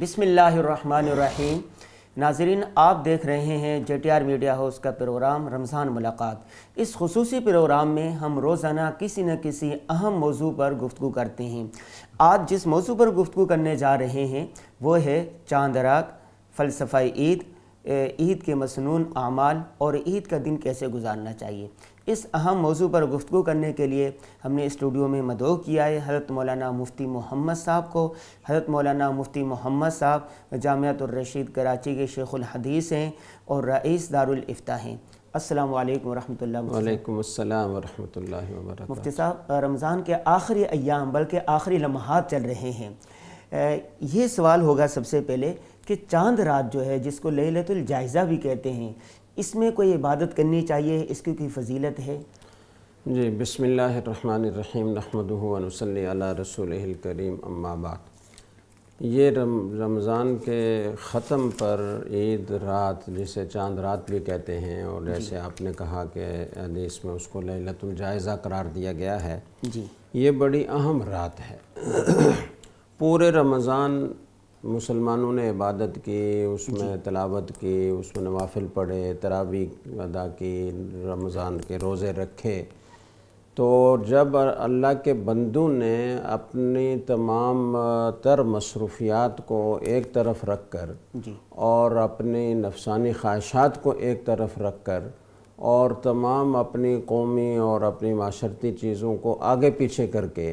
बिसमीम नाजरीन आप देख रहे हैं J T R media house का प्रोग्राम रमज़ान मुलाकात इस खसूस प्रोग्राम में हम रोज़ाना किसी न किसी अहम मौजू पर गुफ्तु करते हैं आज जिस मौजू पर गुफ्तु करने जा रहे हैं वो है चाँद राग फ़लसफ़ाई ईद ईद के मसनून अमाल और ईद का दिन कैसे गुजारना चाहिए इस अहम मौजू पर गुफ्तु करने के लिए हमने स्टूडियो में मदो किया है हज़रत मौलाना मुफ्ती मोहम्मद साहब को हज़रत मौलाना मुफ्ती मोहम्मद साहब जामियातरशीद कराची के शेखुल हदीस हैं और रईस दारुलफ्ता हैं असलम वालेकुम मुफ्ती साहब रमज़ान के आखिरी अयाम बल्कि आखिरी लम्हा चल रहे हैं ये सवाल होगा सबसे पहले कि चांद रात जो है जिसको लहलतुल जायज़ा भी कहते हैं इसमें कोई इबादत करनी चाहिए इसकी कोई फजीलत है जी बसमीम नहमदनसल रसूल करीम अम्माबाद ये रम रमज़ान के ख़त्म पर ईद रात जिसे चांद रात भी कहते हैं और जैसे आपने कहा कि देश में उसको लतुलजायज़ा करार दिया गया है जी ये बड़ी अहम रात है पूरे रमज़ान मुसलमानों ने इबादत की उसमें तलावत की उसमें नवाफिल पढ़े तरावी अदा की रमज़ान के रोज़े रखे तो जब अल्लाह के बंदों ने अपनी तमाम तर मसरूफियात को एक तरफ रख कर और अपनी नफसानी ख्वाहिशात को एक तरफ रख कर और तमाम अपनी कौमी और अपनी माशरती चीज़ों को आगे पीछे करके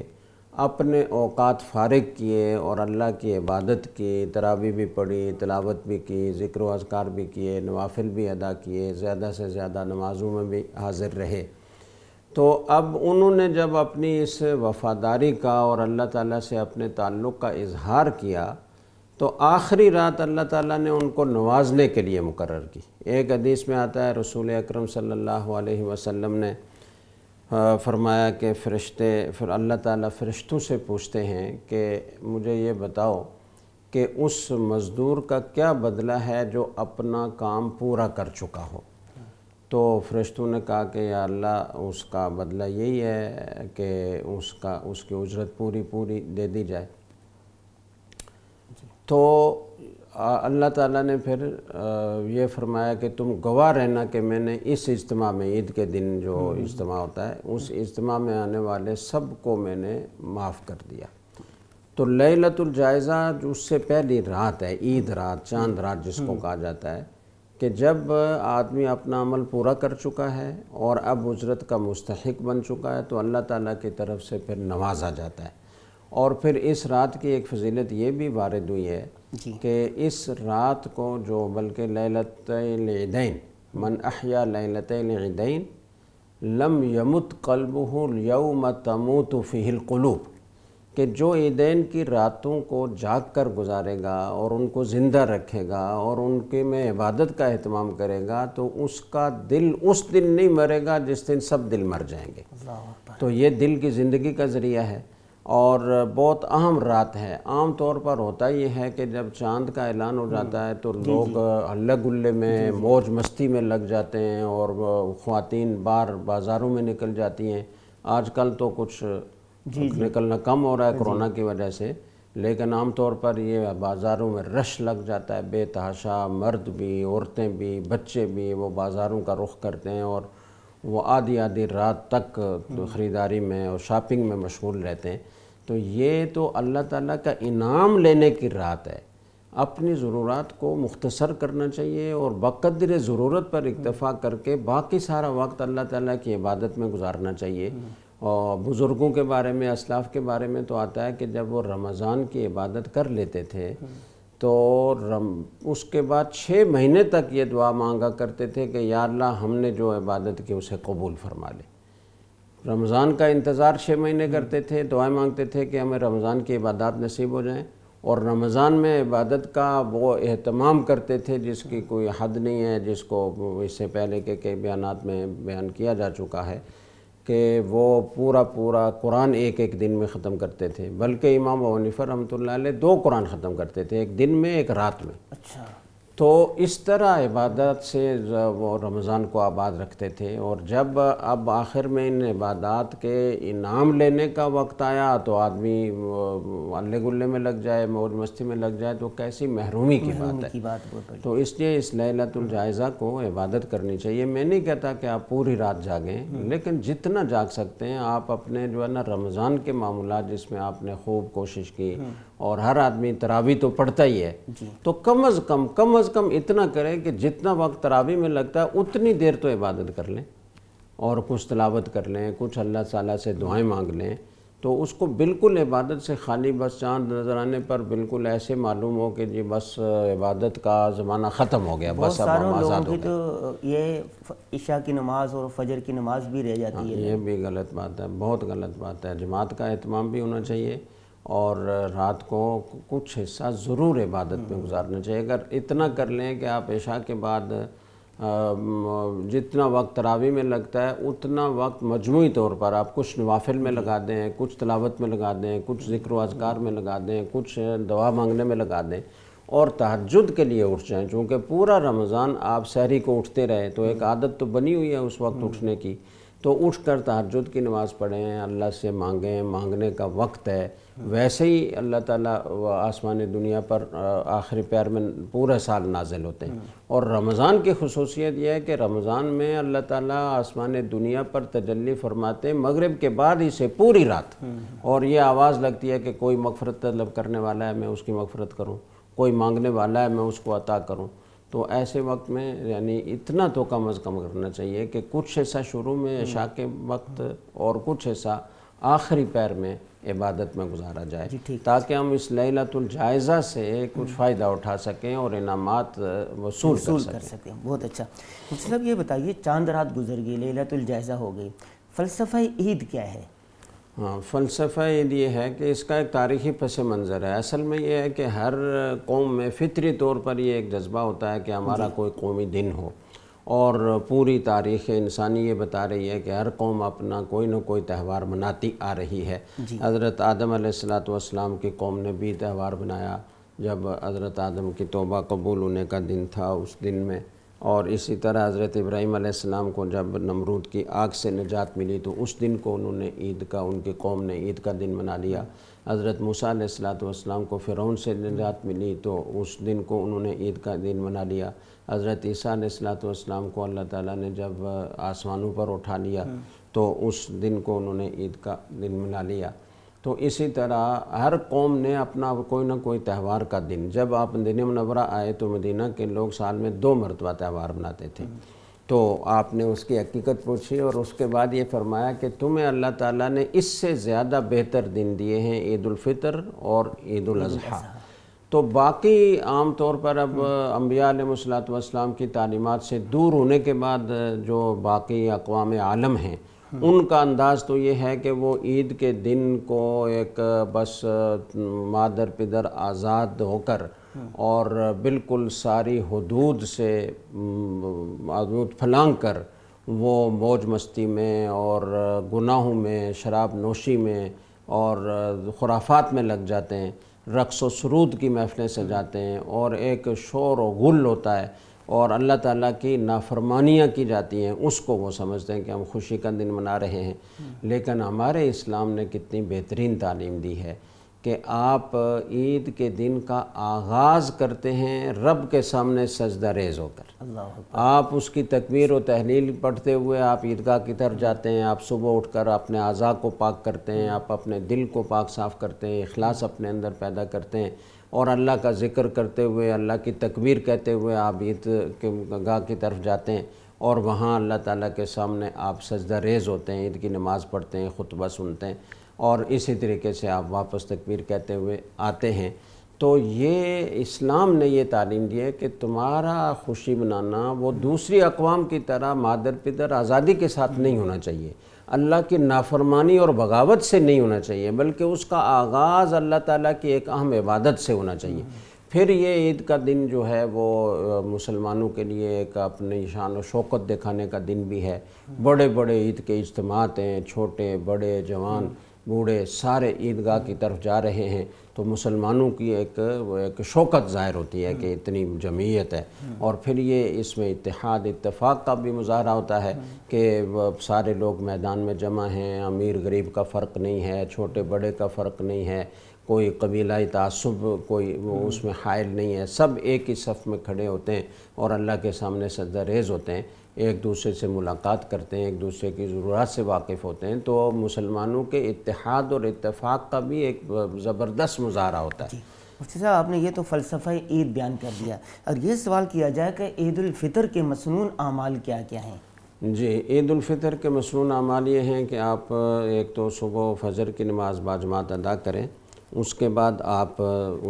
अपने औकात फारग किए और अल्लाह की इबादत की तरावी भी पढ़ी तलावत भी की ज़िक्र अजकार भी किए नवाफिल भी अदा किए ज़्यादा से ज़्यादा नमाज़ों में भी हाज़िर रहे तो अब उन्होंने जब अपनी इस वफ़ादारी का और अल्लाह ताला से अपने ताल्लुक़ का इजहार किया तो आखिरी रात अल्लाह ताला ने उनको नवाजने के लिए मुकर की एक हदीस में आता है रसूल अक्रम सल्ला अलैहि ने फरमाया कि फ़रिश्ते फिर अल्लाह ताला फ़रिश्तों से पूछते हैं कि मुझे ये बताओ कि उस मज़दूर का क्या बदला है जो अपना काम पूरा कर चुका हो तो फ़रिश्तों ने कहा कि या अल्लाह उसका बदला यही है कि उसका उसकी उजरत पूरी पूरी दे दी जाए तो अल्लाह ताला ने फिर ये फरमाया कि तुम गवाह रहना कि मैंने इस इज्तम में ईद के दिन जो हम्म। इज्तम होता है उस हम्म। इज्तम में आने वाले सब को मैंने माफ़ कर दिया तो लैलतुलजायज़ा जो उससे पहली रात है ईद रात चांद हम्म। रात जिसको कहा जाता है कि जब आदमी अपना अमल पूरा कर चुका है और अब उजरत का मुस्तक बन चुका है तो अल्लाह ताला की तरफ से फिर नवाजा जाता है और फिर इस रात की एक फजीलत ये भी वारद हुई है कि इस रात को जो बल्कि लैलतैन मन अहिया लैलतैन लम यमुत यौम तमूत फ़िहिल क़लूब कि जो ईदैन की रातों को जाग कर गुजारेगा और उनको ज़िंदा रखेगा और उनके में इबादत का अहतमाम करेगा तो उसका दिल उस दिन नहीं मरेगा जिस दिन सब दिल मर जाएंगे तो ये दिल की ज़िंदगी का ज़रिया है और बहुत अहम रात है आम तौर पर होता ये है कि जब चांद का ऐलान हो जाता है तो लोग हल्ला गुल्ले में मौज मस्ती में लग जाते हैं और ख़वातीन बार बाज़ारों में निकल जाती हैं आजकल तो कुछ निकलना कम हो रहा है कोरोना की वजह से लेकिन आम तौर पर ये बाज़ारों में रश लग जाता है बेतहाशा मर्द भी औरतें भी बच्चे भी वो बाज़ारों का रुख करते हैं और वो आधी आधी रात तक तो हम्म। ख़रीदारी में और शॉपिंग में मशगूल रहते हैं तो ये तो अल्लाह ताला का इनाम लेने की रात है अपनी ज़रूरत को मुख्तसर करना चाहिए और बकदर ज़रूरत पर इतफ़ा करके बाकी सारा वक्त अल्लाह ताला की इबादत में गुजारना चाहिए और बुज़ुर्गों के बारे में असलाफ़ के बारे में तो आता है कि जब वो रमज़ान की इबादत कर लेते थे तो रम उसके बाद छः महीने तक ये दुआ मांगा करते थे कि यार्ला हमने जो इबादत की उसे कबूल फरमा ले रमज़ान का इंतज़ार छः महीने करते थे दुआएं मांगते थे कि हमें रमज़ान की इबादत नसीब हो जाए और रमज़ान में इबादत का वो अहतमाम करते थे जिसकी कोई हद नहीं है जिसको इससे पहले के कई बयान में बयान किया जा चुका है कि वो पूरा पूरा कुरान एक एक दिन में ख़त्म करते थे बल्कि इमाम वनीफ़र रमतल दो कुरान ख़त्म करते थे एक दिन में एक रात में अच्छा तो इस तरह इबादत से वो रमज़ान को आबाद रखते थे और जब अब आखिर में इन इबादत के इनाम लेने का वक्त आया तो आदमी अल्ले गुल्ले में लग जाए मौज मस्ती में लग जाए तो कैसी महरूमी की बात है बात तो इसलिए इस लैलतुलजायज़ा को इबादत करनी चाहिए मैं नहीं कहता कि आप पूरी रात जागें हम्म। लेकिन जितना जाग सकते हैं आप अपने जो है ना रमज़ान के मामला जिसमें आपने खूब कोशिश की हम्म। और हर आदमी तरावी तो पढ़ता ही है तो कम अज़ कम कम अज़ अज़ कम इतना करें कि जितना वक्त तरावी में लगता है उतनी देर तो इबादत कर लें और कुछ तलावत कर लें कुछ अल्लाह ताली से दुआएं मांग लें तो उसको बिल्कुल इबादत से खाली बस चांद नज़र आने पर बिल्कुल ऐसे मालूम हो कि जी बस इबादत का ज़माना ख़त्म हो गया बस अब हम आज़ाद हो तो ये इशा की नमाज और फजर की नमाज भी रह जाती हाँ, है ये भी गलत बात है बहुत गलत बात है जमात का अहतमाम भी होना चाहिए और रात को कुछ हिस्सा ज़रूर इबादत में गुजारना चाहिए अगर इतना कर लें कि आप ऐशा के बाद जितना वक्त तरावी में लगता है उतना वक्त मजमू तौर पर आप कुछ नवाफिल में लगा दें कुछ तलावत में लगा दें कुछ जिक्र अजगार में लगा दें कुछ दवा मांगने में लगा दें और तहजद के लिए उठ जाएँ चूँकि पूरा रमज़ान आप शहरी को उठते रहे तो एक आदत तो बनी हुई है उस वक्त हम्म। उठने की तो उठ कर तहजद की नमाज़ पढ़ें अल्लाह से मांगें मांगने का वक्त है वैसे ही अल्लाह ताला आसमान दुनिया पर आखिरी प्यार में पूरा साल नाजिल होते हैं और रमज़ान की खसूसियत यह है कि रमज़ान में अल्लाह ताला आसमान दुनिया पर तजल्ली फरमाते मगरब के बाद ही से पूरी रात और ये आवाज़ लगती है कि कोई मफफरत तलब करने वाला है मैं उसकी मफफरत करूँ कोई मांगने वाला है मैं उसको अता करूँ तो ऐसे वक्त में यानी इतना तो कम अज़ कम करना चाहिए कि कुछ हिस्सा शुरू में अशा के वक्त और कुछ हिस्सा आखिरी पैर में इबादत में गुजारा जाए ताकि हम इस लैलतुलजायज़ा से कुछ फ़ायदा उठा सकें और इनाम वसूल वसूल कर, कर सकें बहुत अच्छा मतलब ये बताइए चांद रात गुजर गई लैलतुलजायज़ा हो गई फ़लसफ़ा ईद क्या है हाँ फ़लसफ़ा ये है कि इसका एक तारीख़ी पस मंज़र है असल में ये है कि हर कौम में फ़ितरी तौर पर ये एक जज्बा होता है कि हमारा कोई कौमी दिन हो और पूरी तारीख़ इंसानी ये बता रही है कि हर कौम अपना कोई ना कोई त्यौहार मनाती आ रही है हज़रत आदम सलाम की कौम ने भी त्यौहार बनाया जब हज़रत आदम की तोबा कबूल होने का दिन था उस दिन में और इसी तरह हज़रत इब्राहीम आसमाम को जब नमरूद की आग से निजात मिली तो उस दिन को उन्होंने ईद का उनके कौम ने ईद का दिन मना लिया हज़रत मूसा मूसलातम को फ़िरौन से निजात मिली तो उस दिन को उन्होंने ईद का दिन मना लिया हज़रत सलातम को अल्लाह ताला ने जब आसमानों पर उठा लिया हाँ। तो उस दिन को उन्होंने ईद का दिन मना लिया तो इसी तरह हर कौम ने अपना कोई ना कोई त्यौहार का दिन जब आप मदीन मनवरा आए तो मदीना के लोग साल में दो मरतबा त्यौहार मनाते थे तो आपने उसकी हकीकत पूछी और उसके बाद ये फरमाया कि तुम्हें अल्लाह ताला ने इससे ज़्यादा बेहतर दिन दिए हैं ईद और ईद अजहा तो बाकी आम तौर पर अब अम्बिया वसलाम की तालीमत से दूर होने के बाद जो बाकी अकवाम आलम हैं उनका अंदाज तो ये है कि वो ईद के दिन को एक बस मादर पिदर आज़ाद होकर और बिल्कुल सारी हदूद से हदूद फलांग कर वो मौज मस्ती में और गुनाहों में शराब नोशी में और खुराफात में लग जाते हैं रक्स व सरूद की से सजाते हैं और एक शोर व गुल होता है और अल्लाह ताला की नाफरमानियाँ की जाती हैं उसको वो समझते हैं कि हम खुशी का दिन मना रहे हैं लेकिन हमारे इस्लाम ने कितनी बेहतरीन तालीम दी है कि आप ईद के दिन का आगाज़ करते हैं रब के सामने सजदा रेज होकर आप उसकी तकबीर और तहलील पढ़ते हुए आप ईदगाह की तरफ जाते हैं आप सुबह उठकर अपने अज़ा को पाक करते हैं आप अपने दिल को पाक साफ़ करते हैं अखलास अपने अंदर पैदा करते हैं और अल्लाह का ज़िक्र करते हुए अल्लाह की तकबीर कहते हुए आप ईद के गाह की तरफ जाते हैं और वहाँ अल्लाह ताला के सामने आप सजदा रेज़ होते हैं ईद की नमाज़ पढ़ते हैं खुतबा सुनते हैं और इसी तरीके से आप वापस तकबीर कहते हुए आते हैं तो ये इस्लाम ने ये तालीम दी है कि तुम्हारा खुशी मनाना वो दूसरी अकवाम की तरह मादर पिदर आज़ादी के साथ नहीं होना चाहिए अल्लाह की नाफरमानी और बगावत से नहीं होना चाहिए बल्कि उसका आगाज़ अल्लाह ताला की एक अहम इबादत से होना चाहिए फिर ये ईद का दिन जो है वो मुसलमानों के लिए एक अपनी शान व शौकत दिखाने का दिन भी है बड़े बड़े ईद के इज्तम हैं छोटे बड़े जवान बूढ़े सारे ईदगाह की तरफ जा रहे हैं तो मुसलमानों की एक एक शौकत ज़ाहिर होती है कि इतनी जमीयत है और फिर ये इसमें इतिहाद इतफाक़ का भी मुजाहरा होता है कि सारे लोग मैदान में जमा हैं अमीर गरीब का फ़र्क नहीं है छोटे बड़े का फ़र्क नहीं है कोई कबीलाई तसब कोई वो हम्म। उसमें हायल नहीं है सब एक ही सफ़ में खड़े होते हैं और अल्लाह के सामने सजदा रेज़ होते हैं एक दूसरे से मुलाकात करते हैं एक दूसरे की ज़रूरत से वाकिफ़ होते हैं तो मुसलमानों के इतिहाद और इतफाक़ का भी एक ज़बरदस्त मुजाहरा होता है मुफ्ती साहब आपने ये तो फ़लसफ़ा ईद बयान कर दिया और ये सवाल किया जाए कि ईदालफ़ितर के मसनून आमाल क्या क्या हैं जी ईदालफ़ितर के मसनून आमाल ये हैं कि आप एक तो सुबह फजर की नमाज़ बाजमात अदा करें उसके बाद आप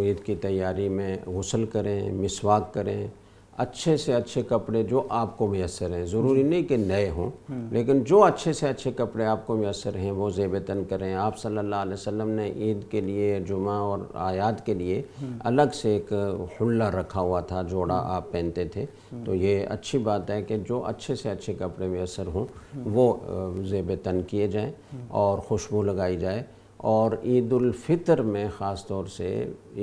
ईद की तैयारी में गसल करें मिसवाक करें अच्छे से अच्छे कपड़े जो आपको मैसर हैं ज़रूरी नहीं कि नए हों हाँ। लेकिन जो अच्छे से अच्छे कपड़े आपको मैसर हैं वो जेब तन करें आप सल्ला वसम ने ईद के लिए जुमा और आयात के लिए हाँ। अलग से एक हुल्ला रखा हुआ था जोड़ा हाँ। आप पहनते थे तो ये अच्छी बात है कि जो अच्छे से अच्छे कपड़े मैसर हों वो जेब तन किए जाएँ और खुशबू लगाई जाए और ईदालफ़ितर में ख़ास तौर से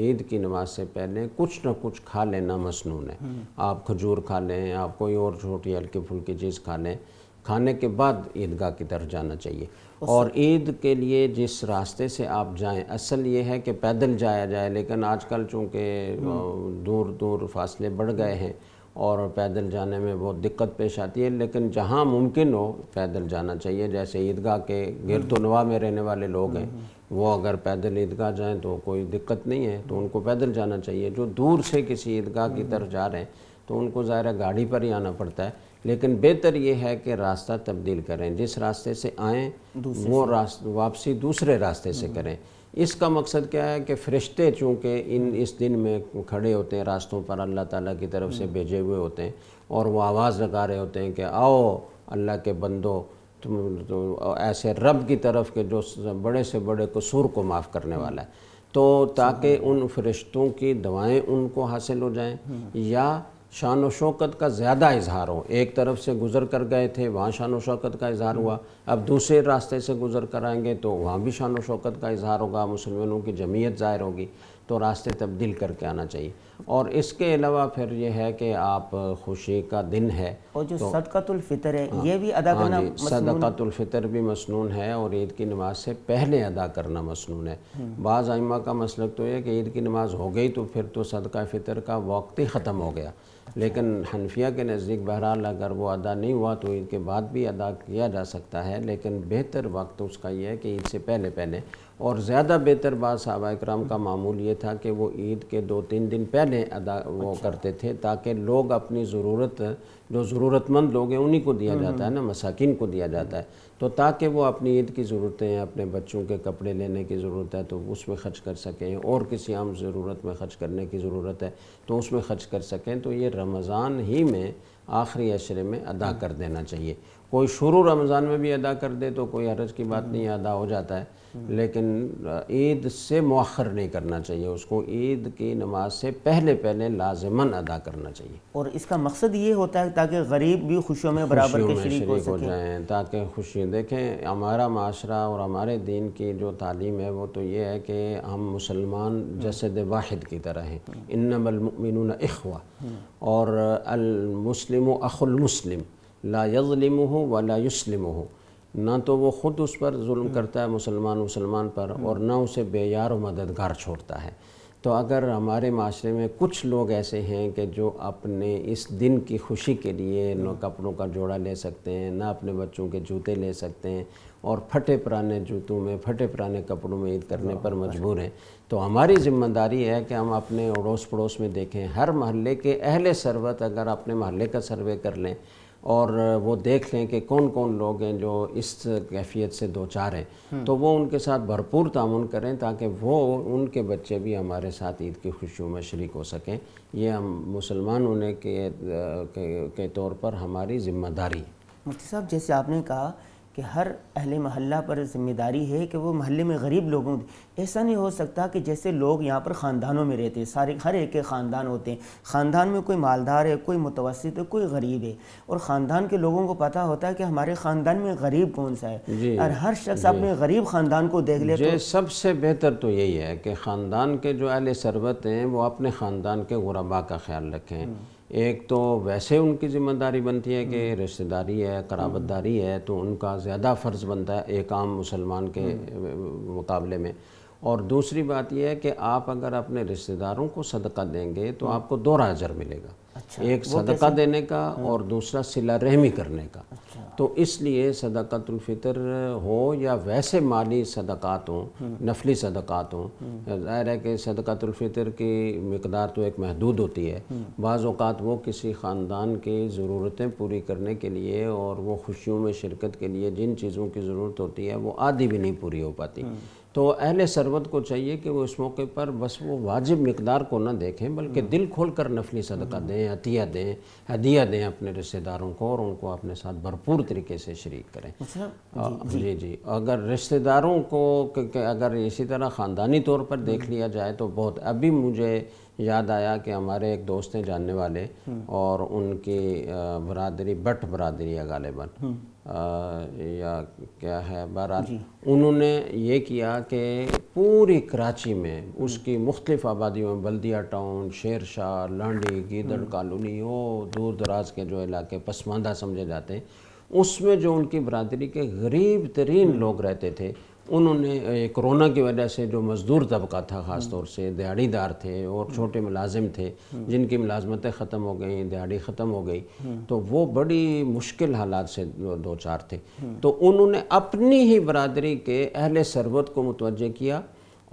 ईद की नमाज से पहले कुछ ना कुछ खा लेना मसनून है हम्म। आप खजूर खा लें आप कोई और छोटी हल्की फुल्की चीज़ खा लें खाने के बाद ईदगाह की तरफ जाना चाहिए और ईद के लिए जिस रास्ते से आप जाएं असल ये है कि पैदल जाया जाए लेकिन आजकल चूँकि हम्म। दूर दूर फासले बढ़ गए हैं और पैदल जाने में बहुत दिक्कत पेश आती है लेकिन जहाँ मुमकिन हो पैदल जाना चाहिए जैसे ईदगाह के गिरदनवा तो में रहने वाले लोग हैं वो अगर पैदल ईदगाह जाएँ तो कोई दिक्कत नहीं है तो उनको पैदल जाना चाहिए जो दूर से किसी ईदगाह की तरफ जा रहे हैं तो उनको ज़ाहिर गाड़ी पर ही आना पड़ता है लेकिन बेहतर ये है कि रास्ता तब्दील करें जिस रास्ते से आएँ वो रास्ते वापसी दूसरे रास्ते से करें इसका मकसद क्या है कि फरिश्ते चूँकि इन इस दिन में खड़े होते हैं रास्तों पर अल्लाह ताला की तरफ से भेजे हुए होते हैं और वो आवाज़ लगा रहे होते हैं कि आओ अल्लाह के बंदो तुम तो ऐसे रब की तरफ के जो बड़े से बड़े कसूर को माफ़ करने वाला है तो ताकि उन फरिश्तों की दवाएं उनको हासिल हो जाएं हम्म। या शान व शौकत का ज़्यादा इजहार हो एक तरफ से गुज़र कर गए थे वहाँ शान व शौकत का इजहार हुआ अब दूसरे रास्ते से गुज़र कर आएंगे तो वहाँ भी शान व शौकत का इजहार होगा मुसलमानों की जमीयत ज़ाहिर होगी तो रास्ते तब्दील करके आना चाहिए और इसके अलावा फिर यह है कि आप खुशी का दिन है और जो तो, सदकतुल्फ़ितर है हाँ, ये भी अदा हाँ करना हाँ सदकतुल्फ़ितर भी मसनून है और ईद की नमाज से पहले अदा करना मसनून है हम्म। बाज़ आइमा का मसलक तो यह कि ईद की नमाज हो गई तो फिर तो सदका फ़ितर का वक्त ही ख़त्म हो गया लेकिन हनफिया के नज़दीक बहरहाल अगर वो अदा नहीं हुआ तो ईद के बाद भी अदा किया जा सकता है लेकिन बेहतर वक्त उसका यह है कि ईद से पहले पहले और ज़्यादा बेहतर बात सहाबा कराम का मामूल ये था कि वो ईद के दो तीन दिन पहले अदा वो अच्छा। करते थे ताकि लोग अपनी ज़रूरत जो ज़रूरतमंद लोग हैं उन्हीं को दिया हम्म, जाता है हम्म। ना मसाकिन को दिया जाता है तो ताकि वो अपनी ईद की ज़रूरतें हैं अपने बच्चों के कपड़े लेने की ज़रूरत है तो उसमें खर्च कर सकें और किसी आम ज़रूरत में खर्च करने की ज़रूरत है तो उसमें खर्च कर सकें तो ये रमज़ान ही में आखिरी अशरे में अदा हम्म। कर देना चाहिए कोई शुरू रमज़ान में भी अदा कर दे तो कोई हरज की बात नहीं अदा हो जाता है लेकिन ईद से मौखर नहीं करना चाहिए उसको ईद की नमाज से पहले पहले लाजमन अदा करना चाहिए और इसका मकसद ये होता है ताकि गरीब भी खुशियों में बराबर के शरीक हो, हो ताकि खुशी देखें हमारा माशरा और हमारे दीन की जो तालीम है वो तो ये है कि हम मुसलमान जसद वाहिद की तरह हैं इन्नमलमिन अखवा और अलमुसलिम अखुलमुसलिम ला यज़लिम हो व ला युस्लिम हो ना तो वो ख़ुद उस पर जुल्म करता है मुसलमान मुसलमान पर और ना उसे बेयार व मददगार छोड़ता है तो अगर हमारे माशरे में कुछ लोग ऐसे हैं कि जो अपने इस दिन की खुशी के लिए न कपड़ों का जोड़ा ले सकते हैं ना अपने बच्चों के जूते ले सकते हैं और फटे पुराने जूतों में फटे पुराने कपड़ों में ईद करने पर मजबूर हैं तो हमारी जिम्मेदारी है कि हम अपने अड़ोस पड़ोस में देखें हर महल्ले के अहले सरबत अगर अपने महल्ले का सर्वे कर लें और वो देख लें कि कौन कौन लोग हैं जो इस कैफियत से दो चार हैं हम्म। तो वो उनके साथ भरपूर तामन करें ताकि वो उनके बच्चे भी हमारे साथ ईद की खुशियों में शरीक हो सकें ये हम मुसलमान होने के, के, के तौर पर हमारी ज़िम्मेदारी मुफ्ती साहब जैसे आपने कहा कि हर अहले महल्ला पर जिम्मेदारी है कि वो महल्ले में गरीब लोगों ऐसा नहीं हो सकता कि जैसे लोग यहाँ पर ख़ानदानों में रहते हैं सारे हर एक के ख़ानदान होते हैं ख़ानदान में कोई मालदार है कोई मुतवसत है कोई गरीब है और ख़ानदान के लोगों को पता होता है कि हमारे ख़ानदान में गरीब कौन सा है और हर शख्स अपने गरीब ख़ानदान को देख ले तो सबसे बेहतर तो यही है कि ख़ानदान के जो अहल शरबत हैं वो अपने ख़ानदान के गुरबा का ख्याल रखें एक तो वैसे उनकी ज़िम्मेदारी बनती है कि हम्म। रिश्तेदारी है कराबतदारी है तो उनका ज़्यादा फ़र्ज़ बनता है एक आम मुसलमान के हम्म। मुकाबले में और दूसरी बात यह है कि आप अगर अपने रिश्तेदारों को सदका देंगे तो हम्म। आपको दो राजर मिलेगा अच्छा, एक सदका देने का हाँ। और दूसरा सिला रहमी करने का अच्छा, तो इसलिए सदकतुल्फितर हो या वैसे माली सदक़ात हों हम्म। नफली सदक़ात हों हम्म। ज़ाहिर है कि सदक़तुल्फ़ितर की मकदार तो एक महदूद होती है हम्म। बाज़ वो किसी ख़ानदान की ज़रूरतें पूरी करने के लिए और वो खुशियों में शिरकत के लिए जिन चीज़ों की ज़रूरत होती है वो आधी भी नहीं पूरी हो पाती तो अहल सरबत को चाहिए कि वो इस मौके पर बस वो वाजिब मकदार को ना देखें बल्कि हम्म। दिल खोल कर नफली सदका हम्म। दें अतिया दें हदिया दें अपने रिश्तेदारों को और उनको अपने साथ भरपूर तरीके से शरीक करें आ, अच्छा, जी, जी जी अगर रिश्तेदारों को अगर इसी तरह ख़ानदानी तौर पर देख हम्म। लिया जाए तो बहुत अभी मुझे याद आया कि हमारे एक दोस्त हैं जानने वाले और उनकी बरदरी बट बरदरी है गालिबा या क्या है बहरहाल उन्होंने ये किया कि पूरी कराची में उसकी हम्म। मुख्तफ आबादियों में बल्दिया टाउन शेर शाह लांडी गीदड़ हम्म। कॉलोनी वो दूर दराज के जो इलाके पसमानदा समझे जाते हैं उसमें जो उनकी बरदरी के गरीब तरीन हम्म। लोग रहते थे उन्होंने कोरोना की वजह से जो मज़दूर तबका था ख़ास तौर से दिहाड़ीदार थे और छोटे मुलाजिम थे जिनकी मुलाजमतें ख़त्म हो गई दिहाड़ी ख़त्म हो गई तो वो बड़ी मुश्किल हालात से दो चार थे तो उन्होंने अपनी ही बरदरी के अहल सरबत को मुतवजह किया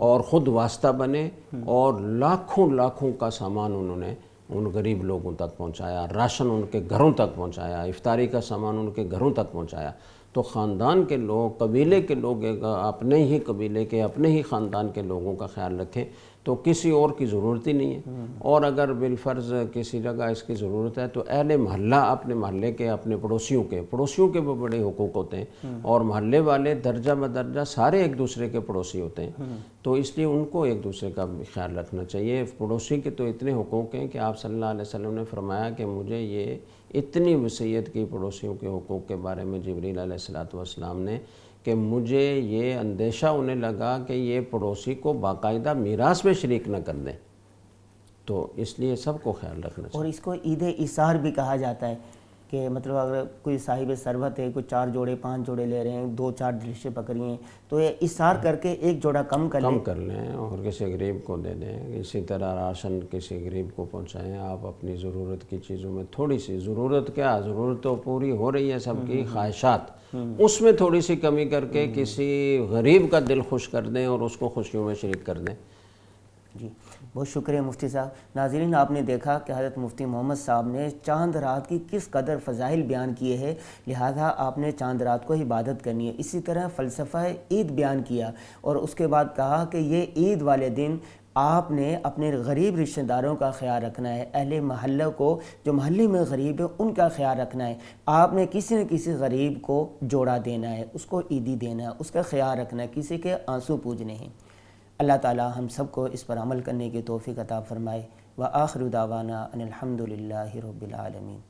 और ख़ुद वास्ता बने और लाखों लाखों का सामान उन्होंने उन गरीब लोगों तक पहुँचाया राशन उनके घरों तक पहुँचाया इफ्तारी का सामान उनके घरों तक पहुँचाया तो ख़ानदान के लोग कबीले के लोग अपने ही कबीले के अपने ही ख़ानदान के लोगों का ख्याल रखें तो किसी और की ज़रूरत ही नहीं है हम्म। और अगर बिलफर्ज़ किसी जगह इसकी ज़रूरत है तो अहले महल्ला अपने महल्ले के अपने पड़ोसियों के पड़ोसियों के भी बड़े हकूक़ होते हैं हम्म। और महल्ले वाले दर्जा बदर्जा सारे एक दूसरे के पड़ोसी होते हैं हम्म। तो इसलिए उनको एक दूसरे का ख्याल रखना चाहिए पड़ोसी के तो इतने हकूक़ हैं कि आप सल्ला वसम ने फरमाया कि मुझे ये इतनी वसीयत की पड़ोसियों के हकूक़ के बारे में जबरील सलाम ने कि मुझे ये अंदेशा उन्हें लगा कि ये पड़ोसी को बाकायदा मीरास में शरीक न कर दें तो इसलिए सबको ख्याल रखना और इसको ईद इसार भी कहा जाता है कि मतलब अगर कोई साहिब सरबत है कोई चार जोड़े पांच जोड़े ले रहे हैं दो चार दृश्य पकड़िए तो ये इशार हाँ। करके एक जोड़ा कम कर कम कर लें और किसी गरीब को दे दें इसी तरह राशन किसी गरीब को पहुँचाएँ आप अपनी ज़रूरत की चीज़ों में थोड़ी सी ज़रूरत क्या ज़रूरत तो पूरी हो रही है सबकी हम्म, हम्म। ख्वाहिशात हम्म। उसमें थोड़ी सी कमी करके किसी गरीब का दिल खुश कर दें और उसको खुशियों में शरीक कर दें जी बहुत शुक्रिया मुफ्ती साहब नाजरीन आपने देखा कि हज़रत मुफ्ती मोहम्मद साहब ने चांद रात की किस कदर फ़जाइल बयान किए हैं लिहाजा आपने चांद रात को इबादत करनी है इसी तरह फ़लसफ़ा ईद बयान किया और उसके बाद कहा कि ये ईद वाले दिन आपने अपने गरीब रिश्तेदारों का ख्याल रखना है अहले महल को जो महल्ले में गरीब है उनका ख्याल रखना है आपने किसी न किसी गरीब को जोड़ा देना है उसको ईदी देना है उसका ख्याल रखना है किसी के आंसू पूजने हैं अल्लाह ताला हम सबको इस पर अमल करने की तोफ़ी अता फ़रमाए व आखिर दावाना अनिलहमदिल्ला रबालमीन